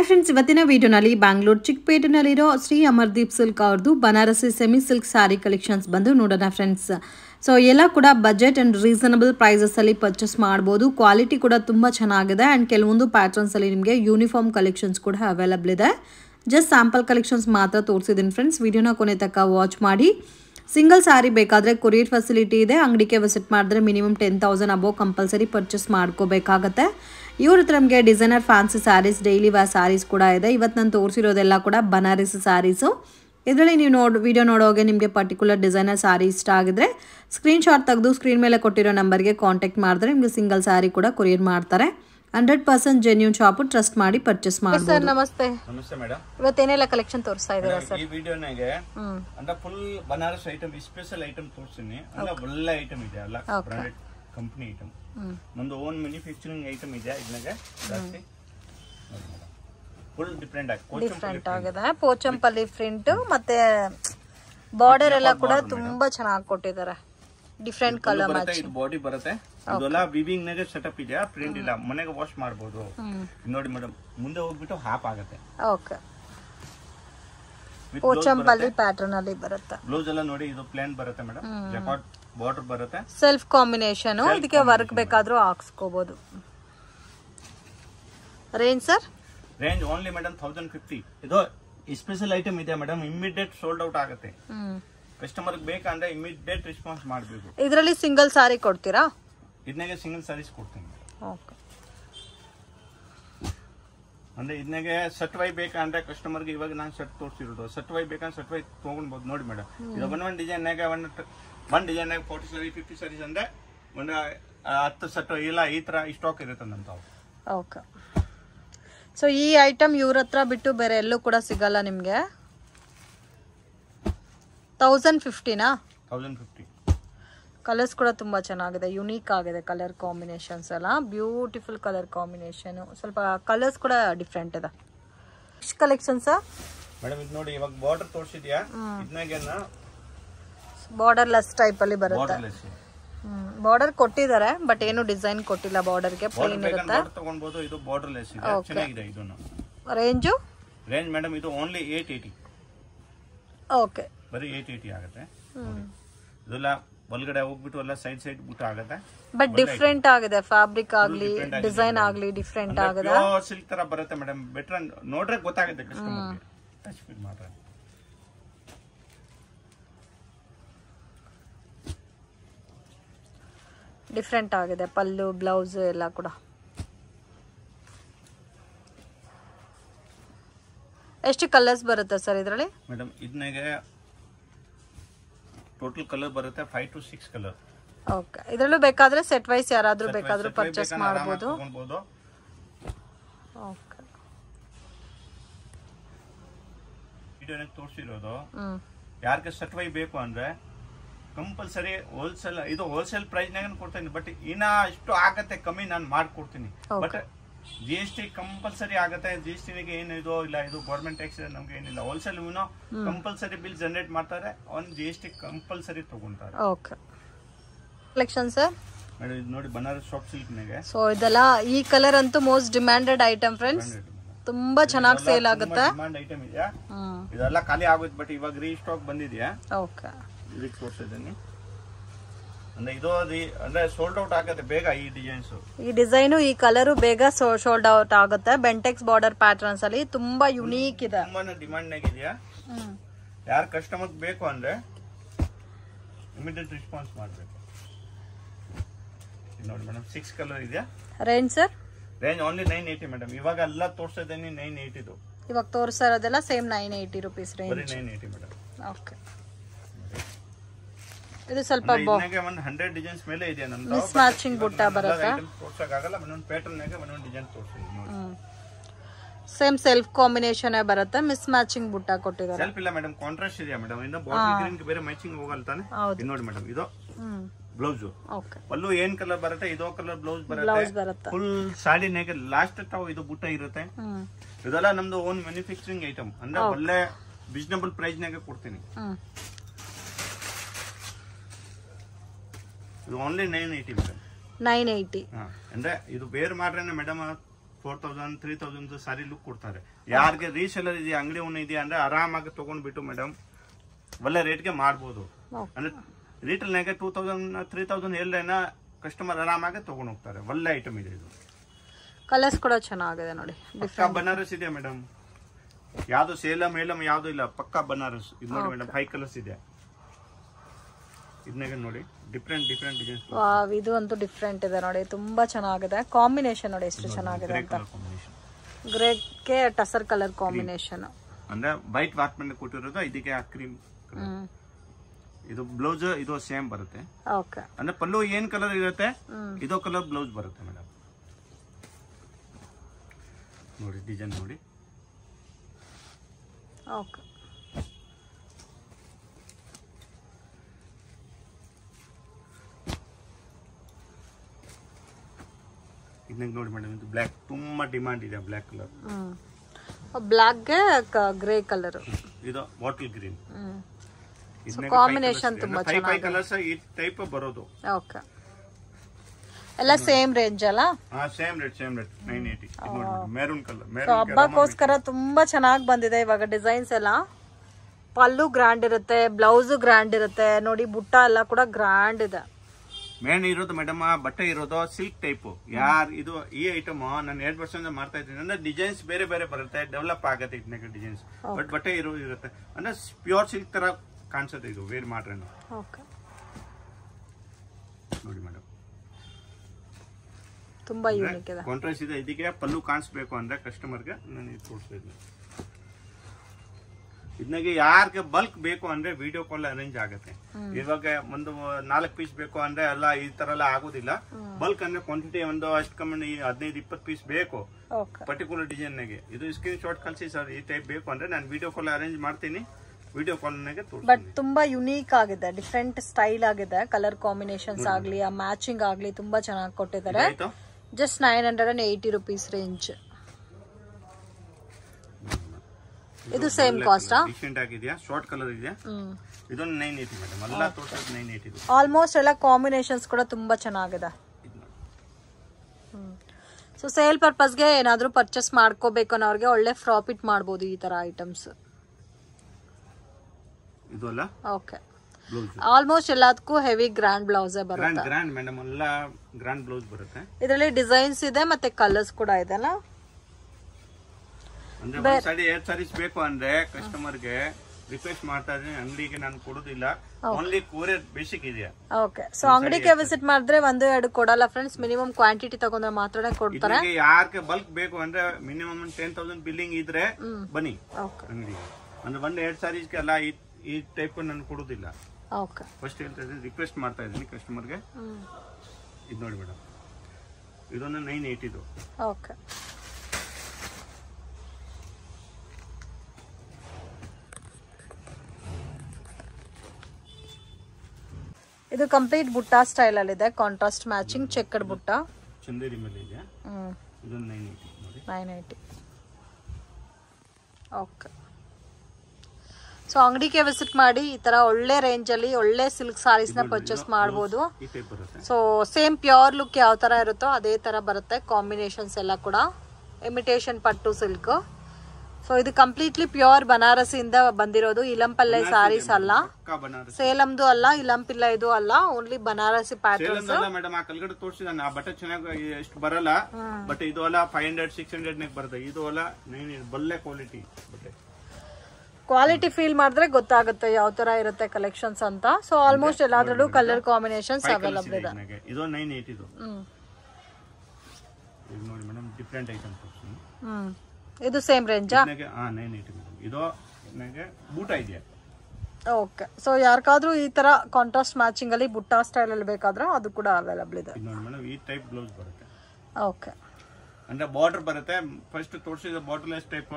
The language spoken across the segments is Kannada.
ಹಾಯ್ ಫ್ರೆಂಡ್ಸ್ ಇವತ್ತಿನ ವಿಡಿಯೋನಲ್ಲಿ ಬ್ಯಾಂಗ್ಳೂರ್ ಚಿಕ್ಕಪೇಟೆನಲ್ಲಿರೋ ಶ್ರೀ ಅಮರ್ದೀಪ್ ಸಿಲ್ಕ್ ಅವ್ರದ್ದು Banarasi semi silk sari collections ಬಂದು ನೋಡೋಣ ಫ್ರೆಂಡ್ಸ್ ಸೊ ಎಲ್ಲ ಕೂಡ ಬಜೆಟ್ ಆ್ಯಂಡ್ ರೀಸನಬಲ್ ಅಲ್ಲಿ ಪರ್ಚೇಸ್ ಮಾಡ್ಬೋದು ಕ್ವಾಲಿಟಿ ಕೂಡ ತುಂಬ ಚೆನ್ನಾಗಿದೆ ಆ್ಯಂಡ್ ಕೆಲವೊಂದು ಪ್ಯಾಟ್ರನ್ಸಲ್ಲಿ ನಿಮಗೆ ಯೂನಿಫಾರ್ಮ್ ಕಲೆಕ್ಷನ್ಸ್ ಕೂಡ ಅವೈಲಬಲ್ ಇದೆ ಜಸ್ಟ್ ಸ್ಯಾಂಪಲ್ ಕಲೆಕ್ಷನ್ಸ್ ಮಾತ್ರ ತೋರಿಸಿದ್ದೀನಿ ಫ್ರೆಂಡ್ಸ್ ವಿಡಿಯೋನ ಕೊನೆ ತಕ್ಕ ವಾಚ್ ಮಾಡಿ ಸಿಂಗಲ್ ಸ್ಯಾರಿ ಬೇಕಾದರೆ ಕೊರಿಯರ್ ಫೆಸಿಲಿಟಿ ಇದೆ ಅಂಗಡಿಗೆ ವಿಸಿಟ್ ಮಾಡಿದ್ರೆ minimum ten thousand above compulsory purchase ಮಾಡ್ಕೋಬೇಕಾಗತ್ತೆ ಇವ್ರ ಹತ್ರ ನಮಗೆ ಡಿಸೈನರ್ ಫ್ಯಾನ್ಸಿ ಸ್ಯಾರೀಸ್ ಡೈಲಿ ವಾ ಸ್ಯಾರೀಸ್ ಕೂಡ ಇದೆ ಇವತ್ತು ನಾನು ತೋರಿಸಿರೋದೆಲ್ಲ ಕೂಡ ಬನಾರಸ್ ಸ್ಯಾರೀಸು ಇದರಲ್ಲಿ ನೀವು ನೋಡಿ ವಿಡಿಯೋ ನೋಡೋಗೆ ನಿಮಗೆ ಪರ್ಟಿಕ್ಯುಲರ್ ಡಿಸೈನರ್ ಸ್ಯಾರಿ ಇಷ್ಟ ಆಗಿದ್ರೆ ಸ್ಕ್ರೀನ್ಶಾಟ್ ತೆಗೆದು ಸ್ಕ್ರೀನ್ ಮೇಲೆ ಕೊಟ್ಟಿರೋ ನಂಬರ್ಗೆ ಕಾಂಟ್ಯಾಕ್ಟ್ ಮಾಡಿದ್ರೆ ನಿಮಗೆ ಸಿಂಗಲ್ ಸ್ಯಾರಿ ಕೂಡ ಕೊರಿಯರ್ ಮಾಡ್ತಾರೆ hundred percent genuine shop trust ಮಾಡಿ ಪರ್ಚೇಸ್ ಮಾಡಿ ಸರ್ ನಮಸ್ತೆ ತೋರಿಸ್ತಾ ಇದ್ದೀರಾ ಸರ್ ಸ್ಪೆಷಲ್ ತೋರಿಸ್ತೀನಿ ಒಳ್ಳೆ ಇದೆ ಕಂಪ್ನಿ ಐಟಮ್ ನಮ್ದು ಓನ್ ಮ್ಯಾನುಫ್ಯಾಕ್ಚರಿಂಗ್ ಐಟಮ್ ಇದೆ ಇದ್ನಾಗೆ ಜಾಸ್ತಿ ಫುಲ್ ಡಿಫ್ರೆಂಟ್ ಆಗಿ ಡಿಫ್ರೆಂಟ್ ಆಗಿದೆ ಪೋಚಂಪಲ್ಲಿ ಪ್ರಿಂಟ್ ಮತ್ತೆ ಬಾರ್ಡರ್ ಎಲ್ಲ ಕೂಡ ತುಂಬಾ ಚೆನ್ನಾಗಿ ಕೊಟ್ಟಿದ್ದಾರೆ ಡಿಫ್ರೆಂಟ್ ಕಲರ್ ಮ್ಯಾಚ್ ಬಾಡಿ ಬರುತ್ತೆ ಅದೆಲ್ಲ ವಿವಿಂಗ್ ಸೆಟಪ್ ಇದೆ ಪ್ರಿಂಟ್ ಇಲ್ಲ ಮನೆಗೆ ವಾಶ್ ಮಾಡಬಹುದು ನೋಡಿ ಮೇಡಮ್ ಮುಂದೆ ಹೋಗ್ಬಿಟ್ಟು ಹಾಪ್ ಆಗುತ್ತೆ ಓಕೆ ಪೋಚಂಪಲ್ಲಿ ಪ್ಯಾಟರ್ನ್ ಅಲ್ಲಿ ಬರುತ್ತೆ ಬ್ಲೌಸ್ ಎಲ್ಲ ನೋಡಿ ಇದು ಪ್ಲೇನ್ ಬರುತ್ತೆ ಮೇಡಮ್ ಜಕಾಟ್ ಬಾರ್ಡರ್ ಬರುತ್ತೆ ಸೆಲ್ಫ್ ಕಾಂಬಿನೇಷನ್ ಇದಕ್ಕೆ ವರ್ಕ್ ಬೇಕಾದ್ರೂ ಹಾಕ್ಸ್ಕೋಬಹುದು range sir range only madam thousand fifty ಇದು ಸ್ಪೆಷಲ್ ಐಟಮ್ ಇದೆ ಮೇಡಮ್ ಇಮಿಡಿಯೇಟ್ ಸೋಲ್ಡ್ ಔಟ್ ಆಗುತ್ತೆ ಕಸ್ಟಮರ್ ಬೇಕಂದ್ರೆ ಇಮಿಡಿಯೇಟ್ ರೆಸ್ಪಾನ್ಸ್ ಮಾಡಬೇಕು ಇದರಲ್ಲಿ ಸಿಂಗಲ್ ಸಾರಿ ಕೊಡ್ತೀರಾ ಇದನ್ನೇ ಸಿಂಗಲ್ ಸಾರೀಸ್ ಕೊಡ್ತೀನಿ ಓಕೆ ಅಂದ್ರೆ ಇದನ್ನೇ ಸಟ್ವೈ ಬೇಕಾ ಅಂದ್ರೆ ಗೆ ಇವಾಗ ನಾನು ಸಟ್ ತೋರಿಸಿರೋದು ಸಟ್ವೈ ಬೇಕಂದ್ರೆ ಸಟ್ವೈ ತೊಗೊಂಡ್ಬೋದು ನೋಡಿ ಮೇಡಮ್ ಇದು ಒನ್ ಒಂದು ನಾಗ one one design forty sari fifty saris ಅಂದ್ರೆ ಒಂದು ಹತ್ತು ಸಟ್ ಇಲ್ಲ ಈ ತರ ಸ್ಟಾಕ್ ಇರುತ್ತೆ ನಮ್ತಾವು ಓಕೆ ಸೊ ಈ ಐಟಮ್ ಇವ್ರ ಹತ್ರ ಬಿಟ್ಟು ಬೇರೆ ಎಲ್ಲೂ ಕೂಡ ಸಿಗಲ್ಲ ನಿಮಗೆ ತೌಸಂಡ್ ಫಿಫ್ಟಿನಾ ತೌಸಂಡ್ ಫಿಫ್ಟಿ ಕಲರ್ಸ್ ಕೂಡ ತುಂಬ ಚೆನ್ನಾಗಿದೆ ಯುನೀಕ್ ಆಗಿದೆ ಕಲರ್ ಕಾಂಬಿನೇಷನ್ಸ್ ಎಲ್ಲ ಬ್ಯೂಟಿಫುಲ್ ಕಲರ್ ಕಾಂಬಿನೇಷನು ಸ್ವಲ್ಪ ಕಲರ್ಸ್ ಕೂಡ ಡಿಫ್ರೆಂಟ್ ಇದೆ ಇಷ್ಟು ಕಲೆಕ್ಷನ್ ಸರ್ ಮೇಡಮ್ ಇದು ನೋಡಿ ಇವಾಗ ಬಾರ್ಡರ್ ತೋರಿಸಿದ್ಯಾ ಬಾರ್ಡರ್ ಲೆಸ್ ಟೈಪಲ್ಲಿ ಬರುತ್ತೆ ಬಾರ್ಡರ್ ಕೊಟ್ಟಿದ್ದಾರೆ ಬಟ್ ಏನು ಡಿಸೈನ್ ಕೊಟ್ಟಿಲ್ಲ ಬಾರ್ಡರ್ಗೆ ಪ್ಲೇನ್ ಇರುತ್ತೆ ತಗೊಳ್ಬಹುದು ಇದು ಬಾರ್ಡರ್ ಲೆಸ್ ಇದೆ ಚೆನ್ನಾಗಿದೆ ಇದನ್ನು ರೇಂಜು ರೇಂಜ್ ಮೇಡಮ್ ಇದು ಓನ್ಲಿ 880 ಓಕೆ ಬರಿ 880 ಆಗುತ್ತೆ ಇದಲ್ಲ ಒಳಗಡೆ ಹೋಗ್ಬಿಟ್ಟು ಎಲ್ಲ ಸೈಡ್ ಸೈಡ್ ಬಿಟ್ಟು ಆಗುತ್ತೆ ಬಟ್ ಡಿಫ್ರೆಂಟ್ ಆಗಿದೆ ಫ್ಯಾಬ್ರಿಕ್ ಆಗ್ಲಿ ಡಿಸೈನ್ ಆಗ್ಲಿ ಡಿಫ್ರೆಂಟ್ ಆಗಿದೆ ಸಿಲ್ಕ್ ತರ ಬರುತ್ತೆ ಮೇಡಮ್ ಬೆಟರ್ ನೋಡ್ರೆ ಗೊತ್ತಾಗುತ್ತೆ ಟಚ್ ಫೀಲ್ ಮಾತ್ರ ಡಿಫ್ರೆಂಟ್ ಆಗಿದೆ ಪಲ್ಲು ಬ್ಲೌಸ್ ಎಲ್ಲ ಕೂಡ ಎಷ್ಟು ಕಲರ್ಸ್ ಬರುತ್ತೆ ಸರ್ ಇದರಲ್ಲಿ ಮೇಡಮ್ ಇದನ್ನೆಗೆ ಟೋಟಲ್ ಕಲರ್ ಬರುತ್ತೆ five to six colour okay ಇದರಲ್ಲೂ ಬೇಕಾದ್ರೆ ಸೆಟ್ ವೈಸ್ ಯಾರಾದ್ರೂ ಬೇಕಾದ್ರೂ ಪರ್ಚೇಸ್ ಮಾಡಬಹುದು ಓಕೆ ತೋರ್ಸಿರೋದು ತೋರಿಸಿರೋದು ಯಾರಿಗೆ ಸೆಟ್ ವೈ ಬೇಕು ಅಂದ್ರೆ ಕಂಪಲ್ಸರಿ ಹೋಲ್ಸೇಲ್ ಇದು ಹೋಲ್ಸೇಲ್ ಪ್ರೈಸ್ನಾಗ ಕೊಡ್ತೀನಿ ಬಟ್ ಇನ್ನ ಇಷ್ಟು ಆಗತ್ತೆ ಕಮ್ಮಿ ನಾನು ಮಾಡ್ಕೊಡ್ತೀನಿ but G S T compulsory ಆಗುತ್ತೆ ಜಿ ಎಸ್ ಟಿ ಏನು ಇದು ಇಲ್ಲ ಇದು ಗೌರ್ಮೆಂಟ್ ಟ್ಯಾಕ್ಸ್ ನಮ್ಗೆ ಏನಿಲ್ಲ ಹೋಲ್ಸೇಲ್ ಇವನು ಕಂಪಲ್ಸರಿ ಬಿಲ್ ಜನರೇಟ್ ಮಾಡ್ತಾರೆ ಅವ್ನು ಜಿ ಎಸ್ ಟಿ ಕಂಪಲ್ಸರಿ ತಗೊಂತಾರೆ ಓಕೆ ಕಲೆಕ್ಷನ್ ಸರ್ ಇದು ನೋಡಿ ಬನಾರಸ್ ಶಾಪ್ ಸಿಲ್ಕ್ ನಿಮಗೆ ಸೊ ಇದೆಲ್ಲ ಈ ಕಲರ್ ಅಂತೂ ಮೋಸ್ಟ್ ಡಿಮ್ಯಾಂಡೆಡ್ ಐಟಮ್ ಫ್ರೆಂಡ್ಸ್ ತುಂಬಾ ಚೆನ್ನಾಗಿ ಸೇಲ್ ಆಗುತ್ತೆ ಡಿಮ್ಯಾಂಡ್ ಐಟಂ ಇದೆಲ್ಲ ಖಾಲಿ ಆಗೋಯ್ತು ಬಟ್ ಇವಾಗ ರೀಸ್ಟಾಕ್ ಬಂದಿದೆಯಾ ಓಕೆ ಇದಕ್ಕೆ ತೋರಿಸಿದ್ದೀನಿ ಅಂದ್ರೆ ಇದು ಅಂದ್ರೆ ಸೋಲ್ಡ್ ಔಟ್ ಆಗುತ್ತೆ ಬೇಗ ಈ ಡಿಸೈನ್ಸ್ ಈ ಡಿಸೈನು ಈ ಕಲರು ಬೇಗ ಶೋಲ್ಡ್ ಔಟ್ ಆಗುತ್ತೆ ಬೆಂಟೆಕ್ಸ್ ಬಾರ್ಡರ್ ಪ್ಯಾಟರ್ನ್ಸ್ ಅಲ್ಲಿ ತುಂಬಾ ಯುನೀಕ್ ಇದೆ ತುಂಬಾನೇ ಡಿಮಾಂಡ್ ಆಗಿದೆಯಾ ಯಾರು ಕಸ್ಟಮರ್ ಬೇಕು ಅಂದ್ರೆ ಇಮಿಡಿಯೇಟ್ ರೆಸ್ಪಾನ್ಸ್ ಮಾಡಬೇಕು ನೋಡಿ ಮೇಡಮ್ ಸಿಕ್ಸ್ ಕಲರ್ ಇದೆಯಾ range sir range only nine eighty madam ಇವಾಗ ಎಲ್ಲ ತೋರಿಸ್ತಾ ನೈನ್ ಏಯ್ಟಿದು ಇವಾಗ ತೋರಿಸ್ತಾ same nine eighty rupees range nine eighty madam okay ಇದು ಸ್ವಲ್ಪ ಒಂದು ಹಂಡ್ರೆಡ್ ಡಿಸೈನ್ಸ್ ಮೇಲೆ ಇದೆ ನಮ್ದು ಮಿಸ್ ಮ್ಯಾಚಿಂಗ್ ಬುಟ್ಟ ಬರುತ್ತೆ ತೋರ್ಸಕ್ಕಾಗಲ್ಲ ಒಂದೊಂದು ಪ್ಯಾಟರ್ನ್ಗೆ ಒಂದೊಂದು ಡಿಸೈನ್ ತೋರಿಸಿ ಸೇಮ್ ಸೆಲ್ಫ್ ಕಾಂಬಿನೇಷನ್ ಬರುತ್ತೆ ಮಿಸ್ ಮ್ಯಾಚಿಂಗ್ ಬುಟ್ಟ ಕೊಟ್ಟಿದ್ದಾರೆ ಸೆಲ್ಫ್ ಇಲ್ಲ ಮೇಡಮ್ ಕಾಂಟ್ರಾಸ್ಟ್ ಇದೆ ಮೇಡಮ್ ಇನ್ನು ಬಾಟಲ್ ಗ್ರೀನ್ ಗೆ ಬೇರೆ ಮ್ಯಾಚಿಂಗ್ ಹೋಗಲ್ಲ ತಾನೆ ಇದು ನೋಡಿ ಮೇಡಮ್ ಇದು ಬ್ಲೌಸ್ ಓಕೆ ಪಲ್ಲು ಏನ್ ಕಲರ್ ಬರುತ್ತೆ ಇದೋ ಕಲರ್ ಬ್ಲೌಸ್ ಬರುತ್ತೆ ಬರುತ್ತೆ ಫುಲ್ ಸಾಡಿನಾಗ ಲಾಸ್ಟ್ ತಾವು ಇದು ಬುಟ್ಟ ಇರುತ್ತೆ ಇದೆಲ್ಲ ನಮ್ದು ಓನ್ ಮ್ಯಾನುಫ್ಯಾಕ್ಚರಿಂಗ್ ಐಟಮ್ ಅಂದ್ರೆ ಒಳ್ಳೆ ರೀಸನಬಲ್ ಪ್ರೈಸ್ ನಾಗ ಕೊಡ್ತೀನಿ ಇದು only nine eighty nine eighty ಅಂದ್ರೆ ಇದು ಬೇರೆ ಮಾಡ್ರೇನೆ madam four thousand three thousand sari look ಕೊಡ್ತಾರೆ ಯಾರಿಗೆ ರೀಸೆಲ್ಲರ್ ಇದೆಯಾ ಅಂಗಡಿ ಒಂದು ಇದೆಯಾ ಅಂದ್ರೆ ಆರಾಮಾಗಿ ತಗೊಂಡ್ಬಿಟ್ಟು ಮೇಡಮ್ ಒಳ್ಳೆ ರೇಟ್ಗೆ ಮಾಡ್ಬೋದು ಅಂದ್ರೆ ನಾಗೆ ಟೂ ತೌಸಂಡ್ ತ್ರೀ ತೌಸಂಡ್ ಎಲ್ಲರೇನ ಕಸ್ಟಮರ್ ಆರಾಮಾಗಿ ತಗೊಂಡು ಹೋಗ್ತಾರೆ ಒಳ್ಳೆ ಐಟಮ್ ಇದೆ ಇದು ಕಲರ್ಸ್ ಕೂಡ ಚೆನ್ನಾಗಿದೆ ನೋಡಿ ಪಕ್ಕ ಬನಾರಸ್ ಇದೆ ಮೇಡಮ್ ಯಾವುದು ಸೇಲಮ್ ಹೇಲಮ್ ಯಾವುದು ಇಲ್ಲ ಪಕ್ಕ ಬನಾರಸ್ ಇದು ನೋಡಿ ಮೇಡಮ್ ಹೈ ಕಲರ್ಸ್ ಇದೆ ಇದನ್ನಾಗ ನೋಡಿ ಡಿಫ್ರೆಂಟ್ ಡಿಫ್ರೆಂಟ್ ಡಿಸೈನ್ಸ್ ವಾವ್ ಇದು ಅಂತೂ ಡಿಫ್ರೆಂಟ್ ಇದೆ ನೋಡಿ ತುಂಬಾ ಚೆನ್ನಾಗಿದೆ ಕಾಂಬಿನೇಷನ್ ನೋಡಿ ಎಷ್ಟು ಚೆನ್ನಾಗಿದೆ ಅಂತ ಕೆ ಟಸರ್ ಕಲರ್ ಕಾಂಬಿನೇಷನ್ ಅಂದ್ರೆ ವೈಟ್ ವಾಟ್ ಮೇಲೆ ಕೊಟ್ಟಿರೋದು ಇದಕ್ಕೆ ಆ ಕ್ರೀಮ್ ಇದು ಬ್ಲೌಸ್ ಇದು ಸೇಮ್ ಬರುತ್ತೆ ಓಕೆ ಅಂದ್ರೆ ಪಲ್ಲು ಏನ್ ಕಲರ್ ಇರುತ್ತೆ ಇದೋ ಕಲರ್ ಬ್ಲೌಸ್ ಬರುತ್ತೆ ಮೇಡಮ್ ನೋಡಿ ಡಿಸೈನ್ ನೋಡಿ ಓಕೆ ಇದನ್ನ ನೋಡಿ ಮೇಡಮ್ ಇದು ಬ್ಲ್ಯಾಕ್ ತುಂಬಾ ಡಿಮ್ಯಾಂಡ್ ಇದೆ black colour black grey colour ಇದು ಬಾಟಲ್ ಗ್ರೀನ್ ಕಾಂಬಿನೇಷನ್ ತುಂಬಾ ಚೆನ್ನಾಗಿದೆ ಫೈವ್ ಕಲರ್ಸ್ ಈ ಟೈಪ್ ಬರೋದು ಓಕೆ ಎಲ್ಲ ಸೇಮ್ ರೇಂಜ್ ಅಲ್ಲ ಆ ಸೇಮ್ ರೇಟ್ ಸೇಮ್ ರೇಟ್ 980 ನೋಡಿ ಮೆರೂನ್ ಕಲರ್ ಮೆರೂನ್ ಹಬ್ಬಕ್ಕೋಸ್ಕರ ತುಂಬಾ ಚೆನ್ನಾಗಿ ಬಂದಿದೆ ಇವಾಗ ಡಿಸೈನ್ಸ್ ಎಲ್ಲ ಪಲ್ಲು ಗ್ರ್ಯಾಂಡ್ ಇರುತ್ತೆ ಬ್ಲೌಸ್ ಗ್ರ್ಯಾಂಡ್ ಇರುತ್ತೆ ನೋಡಿ ಬುಟ್ಟ ಎಲ್ಲ ಕೂಡ ಗ್ರ್ಯಾಂಡ್ ಇದೆ ಮೇಣ ಇರೋದು ಮೇಡಮ್ ಬಟ್ಟೆ ಇರೋದು ಸಿಲ್ಕ್ ಟೈಪ್ ಯಾರು ಇದು ಈ ಐಟಮ್ ನಾನು ಎರಡು ವರ್ಷದಿಂದ ಮಾಡ್ತಾ ಇದ್ದೀನಿ ಅಂದ್ರೆ ಡಿಸೈನ್ಸ್ ಬೇರೆ ಬೇರೆ ಬರುತ್ತೆ ಡೆವಲಪ್ ಆಗುತ್ತೆ ಇದನ್ನ ಡಿಸೈನ್ಸ್ ಬಟ್ ಬಟ್ಟೆ ಇರೋ ಇರುತ್ತೆ ಅಂದ್ರೆ ಪ್ಯೂರ್ ಸಿಲ್ಕ್ ತರ ಕಾಣಿಸುತ್ತೆ ಇದು ವೇರ್ ಮಾಡ್ರೆ ನೋಡಿ ಮೇಡಮ್ ತುಂಬಾ ಯೂನಿಕ್ ಕಾಂಟ್ರಾಸ್ಟ್ ಇದೆ ಇದಕ್ಕೆ ಪಲ್ಲು ಕಾಣಿಸ್ಬೇಕು ಅಂದ್ರೆ ಕಸ್ಟಮರ್ಗೆ ನಾನು ಇದು ತೋರಿಸ್ತಾ ಇದ್ದೀನಿ ಇದನ್ನಾಗೆ ಯಾರಿಗೆ ಬಲ್ಕ್ ಬೇಕು ಅಂದ್ರೆ ವಿಡಿಯೋ ಕಾಲ್ ಅರೇಂಜ್ ಆಗುತ್ತೆ ಇವಾಗ ಒಂದು ನಾಲ್ಕು ಪೀಸ್ ಬೇಕು ಅಂದ್ರೆ ಎಲ್ಲ ಈ ತರ ಎಲ್ಲ ಆಗೋದಿಲ್ಲ ಬಲ್ಕ್ ಅಂದ್ರೆ ಕ್ವಾಂಟಿಟಿ ಒಂದು ಅಷ್ಟು ಕಮ್ಮಿ ಹದಿನೈದು ಇಪ್ಪತ್ತು ಪೀಸ್ ಬೇಕು ಪರ್ಟಿಕ್ಯುಲರ್ ಡಿಸೈನ್ ನಾಗೆ ಇದು ಸ್ಕ್ರೀನ್ ಶಾಟ್ ಕಳಿಸಿ ಸರ್ ಈ ಟೈಪ್ ಬೇಕು ಅಂದ್ರೆ ನಾನು ವಿಡಿಯೋ ಕಾಲ್ ಅರೇಂಜ್ ಮಾಡ್ತೀನಿ ವಿಡಿಯೋ ಕಾಲ್ ಬಟ್ ತುಂಬಾ ಯುನೀಕ್ ಆಗಿದೆ ಡಿಫ್ರೆಂಟ್ ಸ್ಟೈಲ್ ಆಗಿದೆ ಕಲರ್ ಕಾಂಬಿನೇಷನ್ಸ್ ಆಗ್ಲಿ ಆ ಮ್ಯಾಚಿಂಗ್ ಆಗ್ಲಿ ತುಂಬಾ ಚೆನ್ನಾಗಿ ಕೊಟ್ಟಿದ್ದಾರೆ just nine hundred and eighty rupees range ಇದು ಸೇಮ್ ಕಾಸ್ಟ್ ಡಿಫರೆಂಟ್ ಆಗಿದೆಯಾ ಶಾರ್ಟ್ ಕಲರ್ ಇದೆಯಾ ಇದು 980 ಮೇಡಂ ಎಲ್ಲ ಟೋಟಲ್ 980 ಆಲ್ಮೋಸ್ಟ್ ಎಲ್ಲ ಕಾಂಬಿನೇಷನ್ಸ್ ಕೂಡ ತುಂಬಾ ಚೆನ್ನಾಗಿದೆ ಸೊ ಸೇಲ್ ಪರ್ಪಸ್ಗೆ ಏನಾದರೂ ಪರ್ಚೇಸ್ ಮಾಡ್ಕೋಬೇಕು ಅನ್ನೋರಿಗೆ ಒಳ್ಳೆ ಪ್ರಾಫಿಟ್ ಮಾಡ್ಬೋದು ಈ ತರ ಐಟಮ್ಸ್ ಓಕೆ ಆಲ್ಮೋಸ್ಟ್ ಎಲ್ಲದಕ್ಕೂ ಹೆವಿ ಗ್ರ್ಯಾಂಡ್ ಬ್ಲೌಸ್ ಬರುತ್ತೆ ಗ್ರ್ಯಾಂಡ್ ಎಲ್ಲ ಗ್ರ್ಯಾಂಡ್ ಬ್ಲೌಸ್ ಬರುತ್ತೆ ಇದರಲ್ಲಿ ಡಿಸೈನ್ಸ್ ಇದೆ ಮತ್ತೆ ಕಲರ್ಸ್ ಕೂಡ ಇದೆ ಅಲ್ಲ ಅಂದ್ರೆ ಒಂದ್ ಸಾರಿ ಎರಡ್ ಸಾರೀಸ್ ಬೇಕು ಅಂದ್ರೆ ಕಸ್ಟಮರ್ಗೆ ರಿಕ್ವೆಸ್ಟ್ ಮಾಡ್ತಾ ಇದ್ದೀನಿ ಅಂಗಡಿಗೆ ನಾನು ಕೊಡೋದಿಲ್ಲ ಓನ್ಲಿ ಕೂರೆ ಬೇಸಿಕ್ ಇದೆಯಾ ಓಕೆ ಸೊ ಅಂಗಡಿಗೆ ವಿಸಿಟ್ ಮಾಡಿದ್ರೆ ಒಂದು ಎರಡು ಕೊಡಲ್ಲ ಫ್ರೆಂಡ್ಸ್ ಮಿನಿಮಮ್ ಕ್ವಾಂಟಿಟಿ ತಗೊಂಡ್ರೆ ಮಾತ್ರ ಕೊಡ್ತಾರೆ ಯಾರಿಗೆ ಬಲ್ಕ್ ಬೇಕು ಅಂದ್ರೆ ಮಿನಿಮಮ್ ಟೆನ್ ತೌಸಂಡ್ ಬಿಲ್ಲಿಂಗ್ ಇದ್ರೆ ಬನ್ನಿ ಅಂಗಡಿಗೆ ಅಂದ್ರೆ ಒಂದ್ ಎರಡ್ ಸಾರೀಸ್ಗೆ ಅಲ್ಲ ಈ ಟೈಪ್ ನಾನು ಕೊಡೋದಿಲ್ಲ ಓಕೆ ಫಸ್ಟ್ ಹೇಳ್ತಾ ಇದ್ದೀನಿ ರಿಕ್ವೆಸ್ಟ್ ಮಾಡ್ತಾ ಇದ್ದೀನಿ ಕಸ್ಟಮರ್ಗೆ ಇದು ನೋಡಿ ಮೇಡಮ್ ಇದೊಂದು ನೈನ್ ಏಯ್ಟಿದು ಓಕೆ ಇದು ಕಂಪ್ಲೀಟ್ ಬುಟ್ಟ ಸ್ಟೈಲ್ ಅಲ್ಲಿ ಇದೆ ಕಾಂಟ್ರಾಸ್ಟ್ ಮ್ಯಾಚಿಂಗ್ ಚೆಕ್ಕಡ್ ಬುಟ್ಟ ಓಕೆ ಸೊ ಅಂಗಡಿಗೆ ವಿಸಿಟ್ ಮಾಡಿ ಈ ತರ ಒಳ್ಳೆ ರೇಂಜ್ ಅಲ್ಲಿ ಒಳ್ಳೆ ಸಿಲ್ಕ್ ಸಾರೀಸ್ ನ ಪರ್ಚೇಸ್ ಮಾಡಬಹುದು ಸೊ ಸೇಮ್ ಪ್ಯೂರ್ ಲುಕ್ ಯಾವ ತರ ಇರುತ್ತೋ ಅದೇ ತರ ಬರುತ್ತೆ ಕಾಂಬಿನೇಷನ್ಸ್ ಎಲ್ಲ ಕೂಡ ಇಮಿಟೇಷನ್ ಪಟ್ಟು ಸಿಲ್ಕ್ ಸೊ ಇದು ಕಂಪ್ಲೀಟ್ಲಿ ಪ್ಯೂರ್ ಬನಾರಸ್ ಇಂದ ಬಂದಿರೋದು ಇಲಂಪಲ್ಲೆ ಸಾರೀಸ್ ಅಲ್ಲ ಸೇಲಂದು ಅಲ್ಲ ಇಲಂಪಿಲ್ಲ ಇದು ಅಲ್ಲ ಓನ್ಲಿ ಬನಾರಸಿ ಪ್ಯಾಟರ್ನ್ಸ್ ಮೇಡಮ್ ಆ ಕಲ್ಗಡೆ ತೋರಿಸಿದಾನೆ ಆ ಬಟ್ಟೆ ಚೆನ್ನಾಗಿ ಎಷ್ಟು ಬರಲ್ಲ ಬಟ್ ಇದು ಅಲ್ಲ ಫೈವ್ ಹಂಡ್ರೆಡ್ ಸಿಕ್ಸ್ ಹಂಡ್ರೆಡ್ ಬರುತ್ತೆ ಇದು ಅಲ್ಲ ಬಲ್ಲೆ ಕ್ವಾಲಿಟಿ ಕ್ವಾಲಿಟಿ ಫೀಲ್ ಮಾಡಿದ್ರೆ ಗೊತ್ತಾಗುತ್ತೆ ಯಾವ ತರ ಇರುತ್ತೆ ಕಲೆಕ್ಷನ್ಸ್ ಅಂತ ಸೊ ಆಲ್ಮೋಸ್ಟ್ ಎಲ್ಲಾದ್ರಲ್ಲೂ ಕಲರ್ ಕಾಂಬಿನೇಷನ್ಸ್ ಅವೈಲಬಲ್ ಇದೆ ಇದು ನೈನ್ ಏಟ್ ಇದು ನೋಡಿ ಮೇಡಮ್ ಡಿಫ್ರೆಂಟ್ ಐಟಮ್ ಹ್ಮ್ ಇದು ಸೇಮ್ ರೇಂಜಾ ಇದು ನನಗೆ ಬೂಟ ಇದೆಯಾ ಓಕೆ ಸೊ ಯಾರಿಗಾದ್ರೂ ಈ ತರ ಕಾಂಟ್ರಾಸ್ಟ್ ಮ್ಯಾಚಿಂಗ್ ಅಲ್ಲಿ ಬುಟ್ಟ ಸ್ಟೈಲ್ ಅಲ್ಲಿ ಬೇಕಾದ್ರೆ ಅದು ಕೂಡ ಅವೈಲೇಬಲ್ ಇದೆ ನೋಡಿ ಮೇಡಮ್ ಈ ಟೈಪ್ ಬ್ಲೌಸ್ ಬರುತ್ತೆ ಓಕೆ ಅಂದ್ರೆ ಬಾರ್ಡರ್ ಬರುತ್ತೆ ಫಸ್ಟ್ ತೋರಿಸಿದ ಬಾಟಲ್ ಲೆಸ್ ಟೈಪ್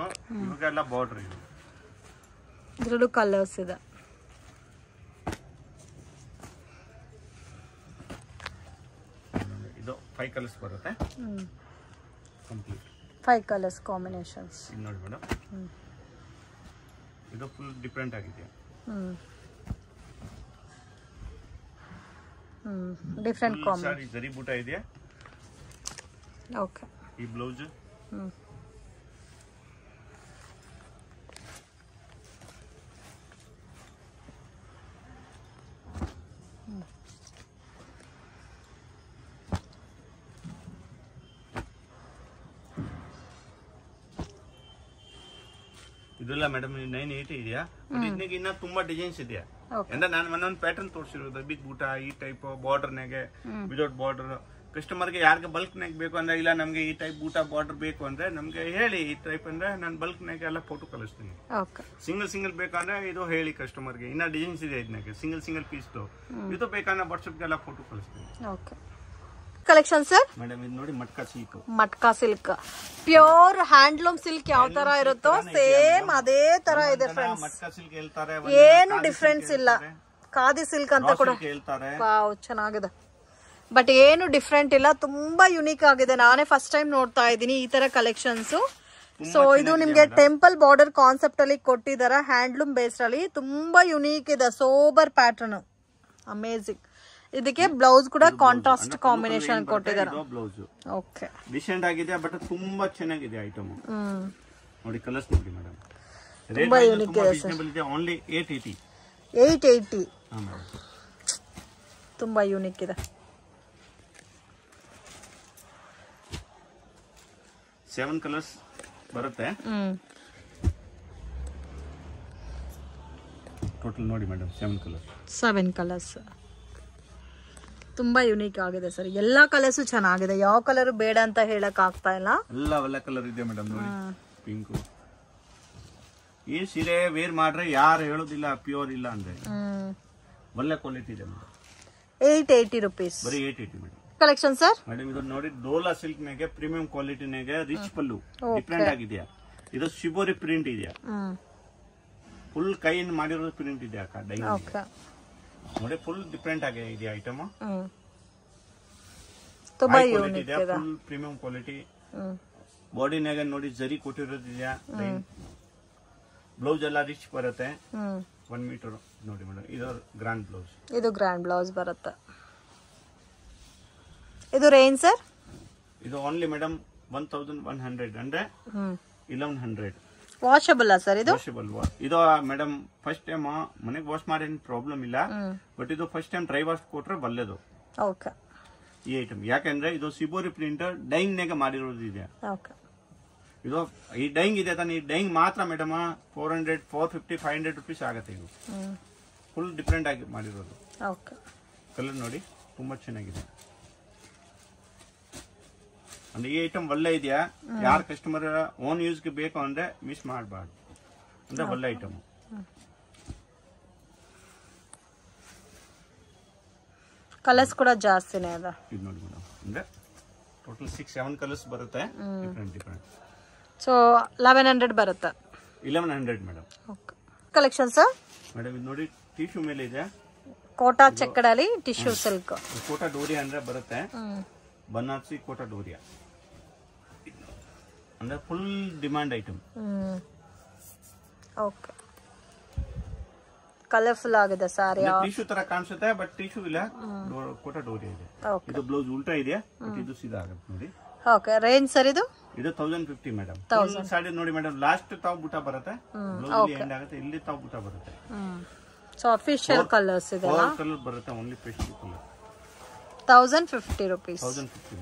ಇವಾಗೆಲ್ಲ ಬಾರ್ಡರ್ ಇದೆ ಎರಡು ಕಲರ್ಸ್ ಇದೆ ಇದು ಫೈವ್ ಕಲರ್ಸ್ ಬರುತ್ತೆ ಕಂಪ್ಲೀಟ್ ಫೈವ್ ಕಲರ್ಸ್ ಕಾಂಬಿನೇಷನ್ಸ್ ನೋಡಿ ಮೇಡಮ್ ಇದು ಫುಲ್ ಡಿಫ್ರೆಂಟ್ ಆಗಿದೆ ಡಿಫ್ರೆಂಟ್ ಕಾಂಬಿನೇಷನ್ ಜರಿ ಓಕೆ ಈ ಬ್ಲೌಸ್ ಇದೆಲ್ಲ ಮೇಡಮ್ ನೈನ್ ಏಟ್ ಇದೆಯಾ ಬಟ್ ಇನ್ನ ತುಂಬಾ ಡಿಸೈನ್ಸ್ ಇದೆಯಾ ಅಂದ್ರೆ ನಾನು ಒಂದೊಂದು ಪ್ಯಾಟರ್ನ್ ತೋರಿಸಿರೋದು ಬಿಗ್ ಬೂಟ ಈ ಟೈಪ್ ಬಾರ್ಡರ್ನಾಗೆ ವಿದೌಟ್ ಬಾರ್ಡರ್ ಕಸ್ಟಮರ್ಗೆ ಯಾರಿಗೆ ಬಲ್ಕ್ನಾಗ ಬೇಕು ಅಂದ್ರೆ ಇಲ್ಲ ನಮಗೆ ಈ ಟೈಪ್ ಬೂಟ ಬಾರ್ಡರ್ ಬೇಕು ಅಂದ್ರೆ ನಮಗೆ ಹೇಳಿ ಈ ಟೈಪ್ ಅಂದ್ರೆ ನಾನು ಬಲ್ಕ್ನಾಗ ಎಲ್ಲ ಫೋಟೋ ಕಳಿಸ್ತೀನಿ ಸಿಂಗಲ್ ಸಿಂಗಲ್ ಬೇಕಂದ್ರೆ ಇದು ಹೇಳಿ ಕಸ್ಟಮರ್ ಗೆ ಇನ್ನ ಡಿಸೈನ್ಸ್ ಇದೆ ಇದ್ನಾಗೆ ಸಿಂಗಲ್ ಸಿಂಗಲ್ ಪೀಸ್ದು ಇದು ಬೇಕಂದ್ರೆ ಗೆಲ್ಲ ಫೋಟೋ ಕಳಿಸ್ತೀನಿ ಕಲೆಕ್ಷನ್ ಸರ್ ನೋಡಿ matka silk matka silk pure handloom silk ಯಾವ ತರ ಇರುತ್ತೋ ಸೇಮ್ ಅದೇ ತರ ಇದೆ ಫ್ರೆಂಡ್ಸ್ ಏನು ಡಿಫ್ರೆನ್ಸ್ ಇಲ್ಲ ಖಾದಿ ಸಿಲ್ಕ್ ಅಂತ ಕೂಡ ಚೆನ್ನಾಗಿದೆ ಬಟ್ ಏನು ಡಿಫ್ರೆಂಟ್ ಇಲ್ಲ ತುಂಬಾ ಯುನೀಕ್ ಆಗಿದೆ ನಾನೇ ಫಸ್ಟ್ ಟೈಮ್ ನೋಡ್ತಾ ಇದ್ದೀನಿ ಈ ತರ ಕಲೆಕ್ಷನ್ಸ್ ಸೊ ಇದು ನಿಮ್ಗೆ ಟೆಂಪಲ್ ಬಾರ್ಡರ್ ಕಾನ್ಸೆಪ್ಟ್ ಅಲ್ಲಿ ಕೊಟ್ಟಿದ್ದಾರೆ ಹ್ಯಾಂಡ್ಲೂಮ್ ಬೇಸ್ಡ್ ಅಲ್ಲಿ ತುಂಬಾ ಯುನೀಕ್ ಇದೆ ಸೋಬರ್ ಪ್ಯಾಟರ್ನ್ ಅಮೇಝಿಂಗ್ ಇದಕ್ಕೆ ಬ್ಲೌಸ್ ಕೂಡ ಕಾಂಟ್ರಾಸ್ಟ್ ಕಾಂಬಿನೇಷನ್ ಕೊಟ್ಟಿದ್ದಾರೆ ಬ್ಲೌಸ್ ಓಕೆ ಡಿಸೆಂಟ್ ಆಗಿದೆ ಬಟ್ ತುಂಬಾ ಚೆನ್ನಾಗಿದೆ ಐಟಮ್ ನೋಡಿ ಕಲರ್ಸ್ ನೋಡಿ ಮೇಡಮ್ ತುಂಬಾ ಯೂನಿಕ್ ಇದೆ ಓನ್ಲಿ 880 880 ತುಂಬಾ ಯೂನಿಕ್ ಇದೆ ಸೆವೆನ್ ಕಲರ್ಸ್ ಬರುತ್ತೆ ಟೋಟಲ್ ನೋಡಿ madam seven colours seven colours ತುಂಬಾ ಯುನೀಕ್ ಆಗಿದೆ ಸರ್ ಎಲ್ಲಾ ಕಲರ್ಸ್ ಚೆನ್ನಾಗಿದೆ ಯಾವ ಕಲರ್ ಬೇಡ ಅಂತ ಹೇಳಕ್ ಆಗ್ತಾ ಇಲ್ಲ ಎಲ್ಲ ಒಳ್ಳೆ ಕಲರ್ ಇದೆ ಮೇಡಮ್ ನೋಡಿ ಪಿಂಕ್ ಈ ಸೀರೆ ವೇರ್ ಮಾಡ್ರೆ ಯಾರು ಹೇಳೋದಿಲ್ಲ ಪ್ಯೂರ್ ಇಲ್ಲ ಅಂದ್ರೆ ಒಳ್ಳೆ ಕ್ವಾಲಿಟಿ ಇದೆ ಮೇಡಮ್ ಏಟ್ ಏಯ್ಟಿ ರುಪೀಸ್ ಬರೀ eight eighty madam collection sir madam ಇದು ನೋಡಿ ಡೋಲಾ ಸಿಲ್ಕ್ ನಾಗೆ ಪ್ರೀಮಿಯಂ ಕ್ವಾಲಿಟಿ ಕ್ವಾಲಿಟಿನಾಗೆ ರಿಚ್ ಪಲ್ಲು ಡಿಫ್ರೆಂಟ್ ಆಗಿದೆಯಾ ಇದು ಶಿಬೋರಿ ಪ್ರಿಂಟ್ ಇದೆಯಾ ಫುಲ್ ಕೈಯಿಂದ ಮಾಡಿರೋ ಪ್ರಿಂಟ್ ಇದೆಯಾ ಡೈಲಿ ನೋಡಿ ಫುಲ್ ಡಿಫ್ರೆಂಟ್ ಆಗಿ ಇದೆ ಐಟಮ್ ಇದೆ ಫುಲ್ ಪ್ರೀಮಿಯಂ ಕ್ವಾಲಿಟಿ ಬಾಡಿನಾಗ ನೋಡಿ ಜರಿ ಕೊಟ್ಟಿರೋದಿದೆಯಾ ಬ್ಲೌಸ್ ಎಲ್ಲ ರಿಚ್ ಬರುತ್ತೆ ಒನ್ ಮೀಟರ್ ನೋಡಿ ಮೇಡಮ್ ಇದು ಗ್ರ್ಯಾಂಡ್ ಬ್ಲೌಸ್ ಇದು ಗ್ರ್ಯಾಂಡ್ ಬ್ಲೌಸ್ ಬರುತ್ತೆ ಇದು ರೇಂಜ್ ಸರ್ ಇದು only madam one thousand one hundred ಅಂದ್ರೆ ಇಲೆವನ್ ಹಂಡ್ರೆಡ್ ವಾಷಬಲ್ ಸರ್ ಇದು ವಾ ಇದು ಮೇಡಮ್ ಫಸ್ಟ್ ಟೈಮ್ ಮನೆಗೆ ವಾಶ್ ಮಾಡಿ ಪ್ರಾಬ್ಲಮ್ ಇಲ್ಲ ಬಟ್ ಇದು ಫಸ್ಟ್ ಟೈಮ್ ಡ್ರೈ ವಾಶ್ ಕೊಟ್ರೆ ಬಲ್ಲೆದು ಓಕೆ ಈ ಐಟಮ್ ಯಾಕೆಂದ್ರೆ ಇದು ಸಿಬೋರಿ ಪ್ರಿಂಟ್ ಡೈಂಗ್ ನಾಗ ಮಾಡಿರೋದು ಇದೆ ಓಕೆ ಇದು ಈ ಡೈಂಗ್ ಇದೆ ತಾನೆ ಈ ಡೈಂಗ್ ಮಾತ್ರ madam four hundred four fifty five hundred rupees ಆಗುತ್ತೆ ಇದು ಫುಲ್ ಡಿಫ್ರೆಂಟ್ ಆಗಿ ಮಾಡಿರೋದು ಓಕೆ ಕಲರ್ ನೋಡಿ ತುಂಬಾ ಚೆನ್ನಾಗಿದೆ ಅಂದ್ರೆ ಈ ಐಟಮ್ ಒಳ್ಳೆ ಇದೆಯಾ ಯಾರ ಕಸ್ಟಮರ್ ಓನ್ ಯೂಸ್ಗೆ ಬೇಕು ಅಂದ್ರೆ ಮಿಸ್ ಮಾಡಬಾರ್ದು ಅಂದ್ರೆ ಒಳ್ಳೆ ಐಟಮ್ ಕಲರ್ಸ್ ಕೂಡ ಜಾಸ್ತಿನೇ ಅದ ಇದು ನೋಡಿ ಮೇಡಮ್ ಅಂದ್ರೆ ಟೋಟಲ್ ಸಿಕ್ಸ್ ಸೆವೆನ್ ಕಲರ್ಸ್ ಬರುತ್ತೆ different different so eleven hundred ಬರುತ್ತೆ eleven hundred madam collection sir madam ಇದು ನೋಡಿ ಟಿಶ್ಯೂ ಮೇಲೆ ಇದೆ ಕೋಟಾ ಚಕ್ಕಡಲಿ ಟಿಶ್ಯೂ ಸಿಲ್ಕ್ ಕೋಟಾ ಡೋರಿಯಾ ಅಂದ್ರೆ ಬರುತ್ತೆ ಬನಾರಸಿ ಕೋಟಾ ಡೋರಿಯಾ ಅಂದ್ರೆ full demand item okay colourful ಆಗಿದೆ ಸಾರಿ ಟಿಶ್ಯೂ ತರ ಕಾಣಿಸುತ್ತೆ ಬಟ್ ಟಿಶ್ಯೂ ಇಲ್ಲ ಕೋಟ ಡೋರಿ ಇದೆ ಇದು ಬ್ಲೌಸ್ ಉಲ್ಟಾ ಇದೆ ಬಟ್ ಇದು ಸೀದಾ ಆಗುತ್ತೆ ನೋಡಿ ಓಕೆ ರೇಂಜ್ ಸರ್ ಇದು ಇದು ತೌಸಂಡ್ ಫಿಫ್ಟಿ ಮೇಡಮ್ ಸಾಡಿ ನೋಡಿ ಮೇಡಮ್ ಲಾಸ್ಟ್ ತಾವ್ ಬುಟ ಬರುತ್ತೆ ಎಂಡ್ ಆಗುತ್ತೆ ಇಲ್ಲಿ ತಾವ್ ಬುಟ ಬರುತ್ತೆ ಸೊ ಅಫಿಷಿಯಲ್ ಕಲರ್ಸ್ ಇದೆ ಕಲರ್ ಬರುತ್ತೆ ಓನ್ಲಿ ಫಿಶ್ 1050 thousand fifty rupees thousand fifty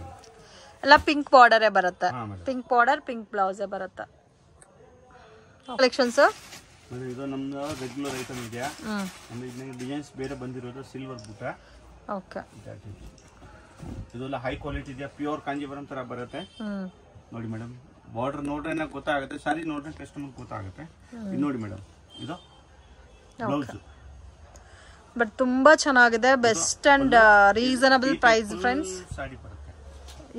ಎಲ್ಲ ಪಿಂಕ್ ಬಾರ್ಡರೇ ಬರುತ್ತೆ ಪಿಂಕ್ ಬಾರ್ಡರ್ ಪಿಂಕ್ ಬ್ಲೌಸೇ ಬರುತ್ತೆ ಕಲೆಕ್ಷನ್ಸ್ ಇದು ನಮ್ದು ರೆಗ್ಯುಲರ್ ಐಟಮ್ ಇದೆಯಾ ನಮ್ದು ಇದನ್ನ ಡಿಸೈನ್ಸ್ ಬೇರೆ ಬಂದಿರೋದು ಸಿಲ್ವರ್ ಬೂಟ ಓಕೆ ಇದೆಲ್ಲ ಹೈ ಕ್ವಾಲಿಟಿ ಇದೆಯಾ ಪ್ಯೂರ್ ಕಾಂಜೀವರಂ ತರ ಬರುತ್ತೆ ನೋಡಿ ಮೇಡಮ್ ಬಾರ್ಡರ್ ನೋಡ್ರೆ ಗೊತ್ತಾಗುತ್ತೆ ಸಾರಿ ನೋಡ್ರೆ ಕಸ್ಟಮರ್ ಗೊತ್ತಾಗುತ್ತೆ ಇದು ನೋಡಿ ಮೇಡಮ್ ಇದು ಬ್ಲೌಸ್ ಬಟ್ ತುಂಬಾ ಚೆನ್ನಾಗಿದೆ best and reasonable price friends sari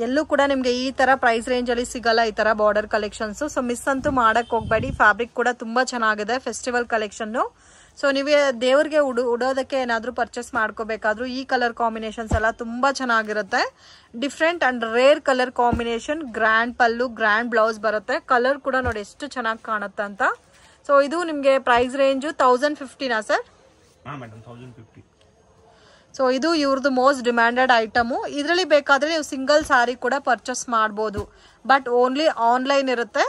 ಎಲ್ಲೂ ಕೂಡ ನಿಮಗೆ ಈ ತರ ಪ್ರೈಸ್ ರೇಂಜ್ ಅಲ್ಲಿ ಸಿಗಲ್ಲ ಈ ತರ ಬಾರ್ಡರ್ ಕಲೆಕ್ಷನ್ಸ್ ಸೊ ಮಿಸ್ ಅಂತೂ ಮಾಡಕ್ ಹೋಗ್ಬೇಡಿ ಫ್ಯಾಬ್ರಿಕ್ ಕೂಡ ತುಂಬಾ ಚೆನ್ನಾಗಿದೆ ಫೆಸ್ಟಿವಲ್ ಕಲೆಕ್ಷನ್ ಸೊ ನೀವೇ ದೇವ್ರಿಗೆ ಉಡು ಉಡೋದಕ್ಕೆ ಏನಾದರೂ ಪರ್ಚೇಸ್ ಮಾಡ್ಕೋಬೇಕಾದ್ರೂ ಈ ಕಲರ್ ಕಾಂಬಿನೇಷನ್ಸ್ ಎಲ್ಲ ತುಂಬಾ ಚೆನ್ನಾಗಿರುತ್ತೆ different and rare colour combination grand pallu grand blouse ಬರುತ್ತೆ ಕಲರ್ ಕೂಡ ನೋಡಿ ಎಷ್ಟು ಚೆನ್ನಾಗಿ ಕಾಣುತ್ತೆ ಅಂತ ಸೊ ಇದು ನಿಮಗೆ ಪ್ರೈಸ್ ರೇಂಜ್ ತೌಸಂಡ್ ಫಿಫ್ಟಿನಾ ಸರ್ ಸೊ ಇದು ಇವ್ರದ್ದು ಮೋಸ್ಟ್ ಡಿಮ್ಯಾಂಡೆಡ್ ಐಟಮು ಇದರಲ್ಲಿ ಬೇಕಾದರೆ ನೀವು ಸಿಂಗಲ್ ಸ್ಯಾರಿ ಕೂಡ ಪರ್ಚೇಸ್ ಮಾಡ್ಬೋದು ಬಟ್ ಓನ್ಲಿ ಆನ್ಲೈನ್ ಇರುತ್ತೆ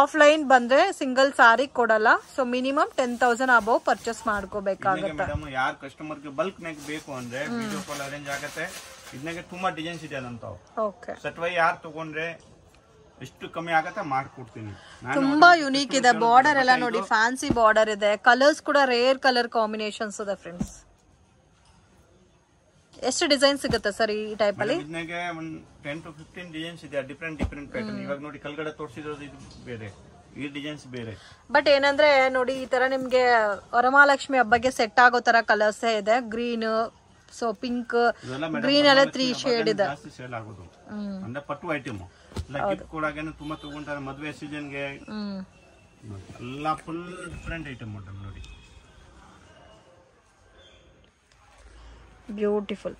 ಆಫ್ಲೈನ್ ಬಂದ್ರೆ ಸಿಂಗಲ್ ಸ್ಯಾರಿ ಕೊಡಲ್ಲ so minimum ten thousand above purchase ಮಾಡ್ಕೋಬೇಕಾಗುತ್ತೆ ಬಲ್ಕ್ ಬೇಕು ಅಂದ್ರೆ ವಿಡಿಯೋ ಕಾಲ್ ಅರೇಂಜ್ ಆಗುತ್ತೆ ತುಂಬಾ ಡಿಸೈನ್ಸ್ ಇದೆ ಓಕೆ ಸಟ್ವೈ ತಗೊಂಡ್ರೆ ಕಮ್ಮಿ ಮಾಡ್ಕೊಡ್ತೀನಿ ತುಂಬಾ ಯುನೀಕ್ ಇದೆ ಬಾರ್ಡರ್ ಎಲ್ಲ ನೋಡಿ ಫ್ಯಾನ್ಸಿ ಬಾರ್ಡರ್ ಇದೆ ಕಲರ್ಸ್ ಕೂಡ ರೇರ್ ಕಲರ್ ಕಾಂಬಿನೇಷನ್ಸ್ ಇದೆ ಫ್ರೆಂಡ್ಸ್ ಎಷ್ಟು ಡಿಸೈನ್ ಸಿಗುತ್ತೆ ಸರ್ ಈ ಟೈಪ್ ಅಲ್ಲಿ ಇದನ್ನೆಗೆ ಒಂದು ಟೆನ್ ಟು ಫಿಫ್ಟೀನ್ ಡಿಸೈನ್ಸ್ ಇದೆ ಡಿಫ್ರೆಂಟ್ ಡಿಫ್ರೆಂಟ್ ಪ್ಯಾಟರ್ನ್ ಇವಾಗ ನೋಡಿ ಕಲ್ಗಡೆ ತೋರಿಸಿರೋದು ಇದು ಬೇರೆ ಈ ಡಿಸೈನ್ಸ್ ಬೇರೆ ಬಟ್ ಏನಂದ್ರೆ ನೋಡಿ ಈ ತರ ನಿಮ್ಗೆ ವರಮಹಾಲಕ್ಷ್ಮಿ ಹಬ್ಬಕ್ಕೆ ಸೆಟ್ ಆಗೋ ತರ ಕಲರ್ಸ್ ಇದೆ ಗ್ರೀನ್ ಸೊ ಪಿಂಕ್ ಗ್ರೀನ್ ಎಲ್ಲ ತ್ರೀ ಶೇಡ್ ಇದೆ ಸೇಲ್ ಆಗೋದು ಅಂದ್ರೆ ಪಟ್ಟು ಐಟಮ್ ಲೈಕ್ ತುಂಬಾ ತಗೊಂಡ್ರೆ ಮದುವೆ ಸೀಸನ್ಗೆ ಎಲ್ಲ ಫುಲ್ ಡಿಫ್ರೆಂಟ್ ಐಟಮ್ ನೋಡಿ ಬ್ಯೂಟಿಫುಲ್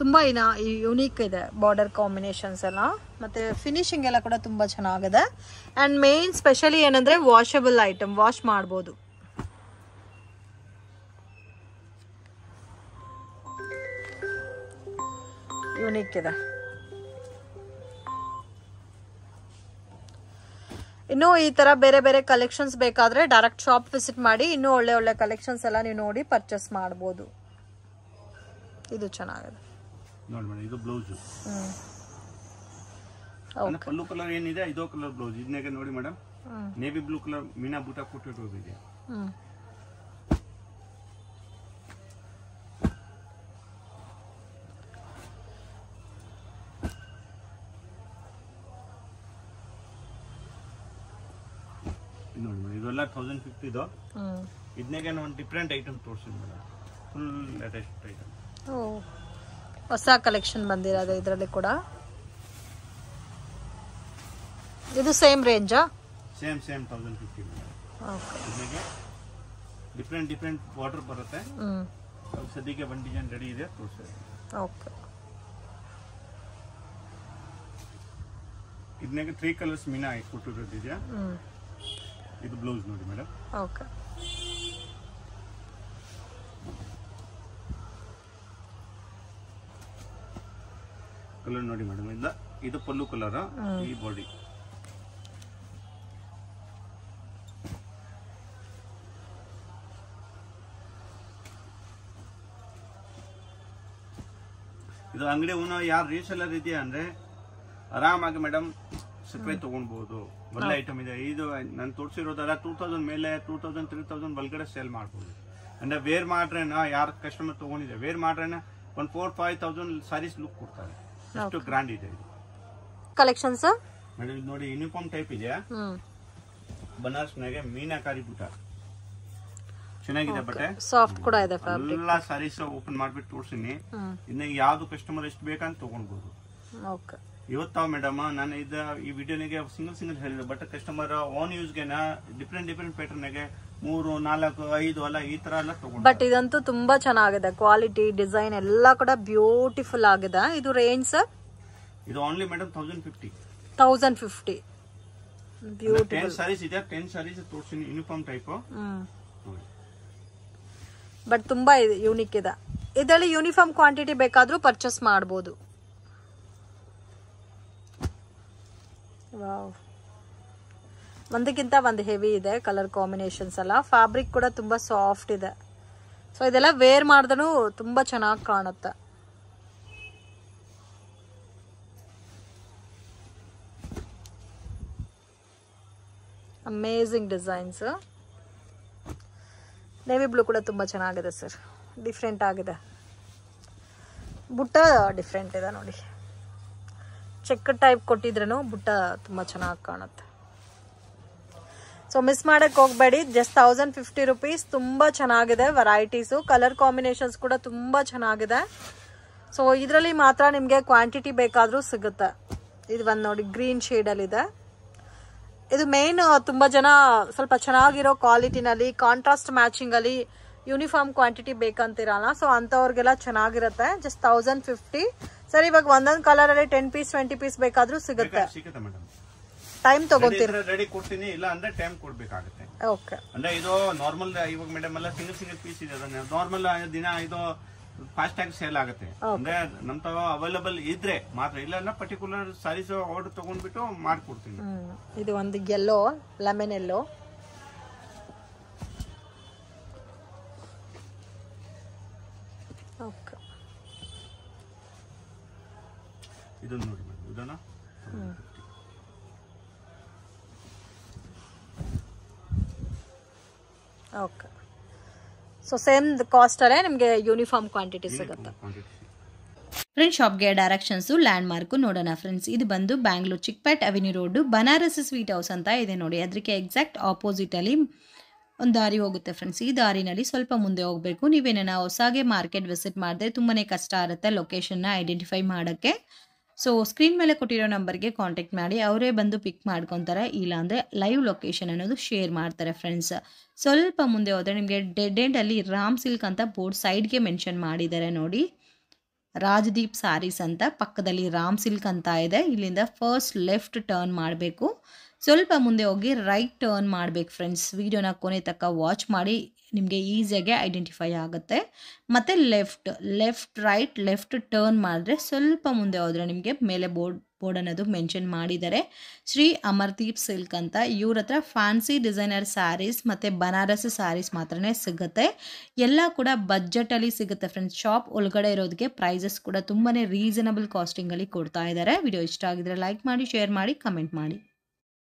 ತುಂಬ ಇನ್ನ ಯುನೀಕ್ ಇದೆ ಬಾರ್ಡರ್ ಕಾಂಬಿನೇಷನ್ಸ್ ಎಲ್ಲ ಮತ್ತು ಫಿನಿಶಿಂಗ್ ಎಲ್ಲ ಕೂಡ ತುಂಬ ಚೆನ್ನಾಗಿದೆ ಆ್ಯಂಡ್ ಮೇನ್ ಸ್ಪೆಷಲಿ ಏನಂದರೆ ವಾಷಬಲ್ ಐಟಮ್ ವಾಶ್ ಮಾಡ್ಬೋದು ಯುನೀಕ್ ಇದೆ ಇನ್ನು ಈ ತರ ಬೇರೆ ಬೇರೆ ಕಲೆಕ್ಷನ್ಸ್ ಬೇಕಾದ್ರೆ ಡೈರೆಕ್ಟ್ ಶಾಪ್ ವಿಸಿಟ್ ಮಾಡಿ ಇನ್ನು ಒಳ್ಳೆ ಒಳ್ಳೆ ಕಲೆಕ್ಷನ್ಸ್ ಎಲ್ಲ ನೀವು ನೋಡಿ ಪರ್ಚೇಸ್ ಮಾಡಬಹುದು ಇದು ಚೆನ್ನಾಗಿದೆ ನೋಡಿ ಇದು ಬ್ಲೌಸ್ ಕಲರ್ ಏನಿದೆ ಇದೋ ಕಲರ್ ಬ್ಲೌಸ್ ಇದನ್ನೇ ನೋಡಿ ಮೇಡಮ್ ನೇವಿ ಬ್ಲೂ ಕಲರ್ ಮೀನಾ ಬೂಟ ಕೊಟ್ಟಿರೋದು ಇದೆ ಇವೆಲ್ಲ ತೌಸಂಡ್ ಫಿಫ್ಟಿದು ಇದನ್ನೇ ಒಂದು ಡಿಫ್ರೆಂಟ್ ಐಟಮ್ ತೋರಿಸಿದ್ ಮೇಡಮ್ ಫುಲ್ ಲೇಟೆಸ್ಟ್ ಐಟಮ್ ಹೊಸ ಕಲೆಕ್ಷನ್ ಬಂದಿರೋದು ಇದರಲ್ಲಿ ಕೂಡ ಇದು ಸೇಮ್ ರೇಂಜಾ ಸೇಮ್ ಸೇಮ್ ತೌಸಂಡ್ ಫಿಫ್ಟಿ ಇದಕ್ಕೆ ಡಿಫ್ರೆಂಟ್ ಡಿಫ್ರೆಂಟ್ ವಾಟರ್ ಬರುತ್ತೆ ಸದ್ಯಕ್ಕೆ ಒನ್ ಡಿಸೈನ್ ರೆಡಿ ಇದೆ ತೋರಿಸ್ತೀನಿ ಓಕೆ ಇದನ್ನೇ ತ್ರೀ ಕಲರ್ಸ್ ಮೀನಾ ಕೊಟ್ಟಿರೋದಿದೆಯಾ ಇದು ಬ್ಲೌಸ್ ನೋಡಿ ಮೇಡಮ್ ಓಕೆ ಕಲರ್ ನೋಡಿ ಮೇಡಮ್ ಇಲ್ಲ ಇದು ಪಲ್ಲು ಕಲರ್ ಈ ಬಾಡಿ ಇದು ಅಂಗಡಿ ಹೂನ ಯಾರು ರೀಸೆಲ್ಲರ್ ಇದೆಯಾ ಅಂದ್ರೆ ಆರಾಮಾಗಿ ಮೇಡಮ್ ಸೆಪರೇಟ್ ತಗೊಳ್ಬಹುದು ಒಳ್ಳೆ ಐಟಮ್ ಇದೆ ಇದು ನಾನು ತೋರಿಸಿರೋದಲ್ಲ ಟೂ ತೌಸಂಡ್ ಮೇಲೆ ಟೂ ತೌಸಂಡ್ ತ್ರೀ ತೌಸಂಡ್ ಒಳಗಡೆ ಸೇಲ್ ಮಾಡ್ಬೋದು ಅಂದ್ರೆ ವೇರ್ ಮಾಡ್ರೇನ ಯಾರು ಕಸ್ಟಮರ್ ತಗೊಂಡಿದೆ ವೇರ್ ಮಾಡ್ರೇನ ಒಂದು four five thousand saris look ಕೊಡ್ತಾರೆ ಅಷ್ಟು ಗ್ರ್ಯಾಂಡ್ ಇದೆ ಇದು ಕಲೆಕ್ಷನ್ ಮೇಡಮ್ ಇದು ನೋಡಿ ಯೂನಿಫಾರ್ಮ್ ಟೈಪ್ ಇದೆ ಬನಾರಸ್ನಾಗೆ ಮೀನಾಕಾರಿ ಬುಟ್ಟ ಚೆನ್ನಾಗಿದೆ ಬಟ್ಟೆ ಸಾಫ್ಟ್ ಕೂಡ ಇದೆ ಎಲ್ಲ ಸಾರೀಸ್ ಓಪನ್ ಮಾಡ್ಬಿಟ್ಟು ತೋರಿಸಿನಿ ಇನ್ನ ಯಾವ್ದು ಕಸ್ಟಮರ್ ಎಷ್ಟು ಬೇಕಂತ ತಗೊಂಡ್ಬೋದು ಓಕೆ ಇವತ್ತಾ ಮೇಡಮ್ ನಾನು ಇದ ಈ ವಿಡಿಯೋನಿಗೆ ಸಿಂಗಲ್ ಸಿಂಗಲ್ ಹೇಳಿದೆ ಬಟ್ ಕಸ್ಟಮರ್ ಆನ್ ಯೂಸ್ಗೆ ಡಿಫ್ರೆಂಟ್ ಡಿಫ್ರೆಂಟ್ ಪ್ಯಾಟರ್ನ್ಗೆ ಮೂರು ನಾಲ್ಕು ಐದು ಅಲ್ಲ ಈ ತರ ಎಲ್ಲ ಬಟ್ ಇದಂತೂ ತುಂಬಾ ಚೆನ್ನಾಗಿದೆ ಕ್ವಾಲಿಟಿ ಡಿಸೈನ್ ಎಲ್ಲ ಕೂಡ ಬ್ಯೂಟಿಫುಲ್ ಆಗಿದೆ ಇದು ರೇಂಜ್ ಸರ್ ಇದು only madam thousand fifty thousand fifty saris ಇದೆ ಯೂನಿಫಾರ್ಮ್ ಟೈಪ್ ಬಟ್ ತುಂಬಾ ಯೂನಿಕ್ ಇದೆ ಇದರಲ್ಲಿ ಯೂನಿಫಾರ್ಮ್ ಕ್ವಾಂಟಿಟಿ ಬೇಕಾದ್ರೂ ಪರ್ಚೇಸ್ ಮಾಡಬಹುದು ವಾವ್ ಒಂದಕ್ಕಿಂತ ಒಂದು ಹೆವಿ ಇದೆ ಕಲರ್ ಕಾಂಬಿನೇಷನ್ಸ್ ಎಲ್ಲ ಫ್ಯಾಬ್ರಿಕ್ ಕೂಡ ತುಂಬ ಸಾಫ್ಟ್ ಇದೆ ಸೊ ಇದೆಲ್ಲ ವೇರ್ ಮಾಡಿದನು ತುಂಬ ಚೆನ್ನಾಗಿ ಕಾಣುತ್ತೆ ಅಮೇಝಿಂಗ್ ಡಿಸೈನ್ಸ್ ನೇವಿ ಬ್ಲೂ ಕೂಡ ತುಂಬ ಚೆನ್ನಾಗಿದೆ ಸರ್ ಡಿಫ್ರೆಂಟ್ ಆಗಿದೆ ಬುಟ್ಟ ಡಿಫ್ರೆಂಟ್ ಇದೆ ನೋಡಿ ಚೆಕ್ ಟೈಪ್ ಕೊಟ್ಟಿದ್ರೇನು ಬುಟ್ಟ ತುಂಬ ಚೆನ್ನಾಗಿ ಕಾಣುತ್ತೆ ಸೊ ಮಿಸ್ ಮಾಡೋಕ್ಕೆ ಹೋಗ್ಬೇಡಿ ಜಸ್ಟ್ ಥೌಸಂಡ್ ಫಿಫ್ಟಿ ರುಪೀಸ್ ತುಂಬ ಚೆನ್ನಾಗಿದೆ ವೆರೈಟೀಸು ಕಲರ್ ಕಾಂಬಿನೇಷನ್ಸ್ ಕೂಡ ತುಂಬ ಚೆನ್ನಾಗಿದೆ ಸೊ ಇದರಲ್ಲಿ ಮಾತ್ರ ನಿಮಗೆ ಕ್ವಾಂಟಿಟಿ ಬೇಕಾದರೂ ಸಿಗುತ್ತೆ ಇದು ಒಂದು ನೋಡಿ ಗ್ರೀನ್ ಶೇಡಲ್ಲಿದೆ ಇದು ಮೇನ್ ತುಂಬ ಜನ ಸ್ವಲ್ಪ ಚೆನ್ನಾಗಿರೋ ಕ್ವಾಲಿಟಿನಲ್ಲಿ ಕಾಂಟ್ರಾಸ್ಟ್ ಮ್ಯಾಚಿಂಗಲ್ಲಿ ಯೂನಿಫಾರ್ಮ್ ಕ್ವಾಂಟಿಟಿ ಬೇಕಂತಿರಲ್ಲ ಸೊ ಅಂಥವ್ರಿಗೆಲ್ಲ ಚೆನ್ನಾಗಿರುತ್ತೆ ಜಸ್ಟ್ ಥೌಸಂಡ್ ಫಿಫ್ಟಿ ಸರ್ ಇವಾಗ ಒಂದೊಂದ್ ಕಲರ್ ಅಲ್ಲಿ ಟೆನ್ ಪೀಸ್ ಟ್ವೆಂಟಿ ಪೀಸ್ ಬೇಕಾದ್ರೂ ಸಿಗುತ್ತೆ ಸಿಗುತ್ತೆ ಮೇಡಮ್ ಟೈಮ್ ತಗೊಂತೀರಾ ರೆಡಿ ಕೊಡ್ತೀನಿ ಇಲ್ಲ ಅಂದ್ರೆ ಟೈಮ್ ಕೊಡ್ಬೇಕಾಗುತ್ತೆ ಓಕೆ ಅಂದ್ರೆ ಇದು ನಾರ್ಮಲ್ ಇವಾಗ ಮೇಡಮ್ ಎಲ್ಲ ಸಿಂಗಲ್ ಸಿಂಗಲ್ ಪೀಸ್ ಇದೆ ನಾರ್ಮಲ್ ದಿನ ಇದು ಫಾಸ್ಟ್ ಆಗಿ ಸೇಲ್ ಆಗುತ್ತೆ ಅಂದ್ರೆ ನಮ್ ತಾವ ಅವೈಲಬಲ್ ಇದ್ರೆ ಮಾತ್ರ ಇಲ್ಲ ಅಂದ್ರೆ ಪರ್ಟಿಕ್ಯುಲರ್ ಸಾರೀಸ್ ಆರ್ಡರ್ ತಗೊಂಡ್ಬಿಟ್ಟು ಮಾಡ್ಕೊಡ್ತೀನಿ ಇದು ಒಂದು ಗೆಲ್ಲೋ ಲೆಮನ್ ಎಲ್ಲೋ ಇದೊಂದು ನೋಡಿ ಮೇಡಮ್ ಇದನ್ನ ಓಕೆ ಸೊ ಸೇಮ್ ಕಾಸ್ಟಲ್ಲೇ ನಿಮಗೆ ಯೂನಿಫಾರ್ಮ್ ಕ್ವಾಂಟಿಟಿ ಸಿಗುತ್ತೆ ಫ್ರೆಂಡ್ಸ್ ಶಾಪ್ಗೆ ಡೈರೆಕ್ಷನ್ಸು ಲ್ಯಾಂಡ್ ಮಾರ್ಕು ನೋಡೋಣ ಫ್ರೆಂಡ್ಸ್ ಇದು ಬಂದು Bangalore Chickpet avenue road Banaras sweet house ಅಂತ ಇದೆ ನೋಡಿ ಅದಕ್ಕೆ ಎಕ್ಸಾಕ್ಟ್ ಆಪೋಸಿಟಲ್ಲಿ ಒಂದು ದಾರಿ ಹೋಗುತ್ತೆ ಫ್ರೆಂಡ್ಸ್ ಈ ದಾರಿನಲ್ಲಿ ಸ್ವಲ್ಪ ಮುಂದೆ ಹೋಗಬೇಕು ನೀವೇನೇನೋ ಹೊಸಾಗೆ ಮಾರ್ಕೆಟ್ ವಿಸಿಟ್ ಮಾಡಿದ್ರೆ ತುಂಬಾ ಕಷ್ಟ ಆಗುತ್ತೆ ಲೊಕೇಶನ್ನ ಐಡೆಂಟಿಫೈ ಮಾಡೋಕ್ಕೆ ಸೊ ಸ್ಕ್ರೀನ್ ಮೇಲೆ ಕೊಟ್ಟಿರೋ ನಂಬರ್ಗೆ ಕಾಂಟ್ಯಾಕ್ಟ್ ಮಾಡಿ ಅವರೇ ಬಂದು ಪಿಕ್ ಮಾಡ್ಕೊತಾರೆ ಇಲ್ಲಾಂದರೆ ಲೈವ್ ಲೊಕೇಶನ್ ಅನ್ನೋದು ಶೇರ್ ಮಾಡ್ತಾರೆ ಫ್ರೆಂಡ್ಸ್ ಸ್ವಲ್ಪ ಮುಂದೆ ಹೋದರೆ ನಿಮಗೆ ಡೆಡ್ ಎಂಡಲ್ಲಿ ರಾಮ್ ಸಿಲ್ಕ್ ಅಂತ ಬೋರ್ಡ್ ಸೈಡ್ಗೆ ಮೆನ್ಷನ್ ಮಾಡಿದ್ದಾರೆ ನೋಡಿ ರಾಜದೀಪ್ ಸಾರೀಸ್ ಅಂತ ಪಕ್ಕದಲ್ಲಿ ರಾಮ್ ಸಿಲ್ಕ್ ಅಂತ ಇದೆ ಇಲ್ಲಿಂದ ಫಸ್ಟ್ ಲೆಫ್ಟ್ ಟರ್ನ್ ಮಾಡಬೇಕು ಸ್ವಲ್ಪ ಮುಂದೆ ಹೋಗಿ ರೈಟ್ ಟರ್ನ್ ಮಾಡಬೇಕು ಫ್ರೆಂಡ್ಸ್ ವಿಡಿಯೋನ ಕೊನೆ ತಕ್ಕ ವಾಚ್ ಮಾಡಿ ನಿಮಗೆ ಈಸಿಯಾಗಿ ಐಡೆಂಟಿಫೈ ಆಗುತ್ತೆ ಮತ್ತು left left right left turn ಮಾಡಿದ್ರೆ ಸ್ವಲ್ಪ ಮುಂದೆ ಹೋದರೆ ನಿಮಗೆ ಮೇಲೆ ಬೋರ್ಡ್ ಬೋರ್ಡ್ ಅನ್ನೋದು ಮೆನ್ಷನ್ ಮಾಡಿದ್ದಾರೆ ಶ್ರೀ ಅಮರ್ದೀಪ್ ಸಿಲ್ಕ್ ಅಂತ ಇವ್ರ ಹತ್ರ ಫ್ಯಾನ್ಸಿ ಡಿಸೈನರ್ ಸ್ಯಾರೀಸ್ ಮತ್ತು ಬನಾರಸ್ ಸ್ಯಾರೀಸ್ ಮಾತ್ರ ಸಿಗುತ್ತೆ ಎಲ್ಲ ಕೂಡ ಬಜೆಟಲ್ಲಿ ಸಿಗುತ್ತೆ ಫ್ರೆಂಡ್ಸ್ ಶಾಪ್ ಒಳಗಡೆ ಇರೋದಕ್ಕೆ ಪ್ರೈಸಸ್ ಕೂಡ ತುಂಬಾ ರೀಸನಬಲ್ ಕಾಸ್ಟಿಂಗಲ್ಲಿ ಕೊಡ್ತಾ ಇದ್ದಾರೆ ವಿಡಿಯೋ ಇಷ್ಟ ಆಗಿದ್ರೆ ಲೈಕ್ ಮಾಡಿ ಶೇರ್ ಮಾಡಿ ಕಮೆಂಟ್ ಮಾಡಿ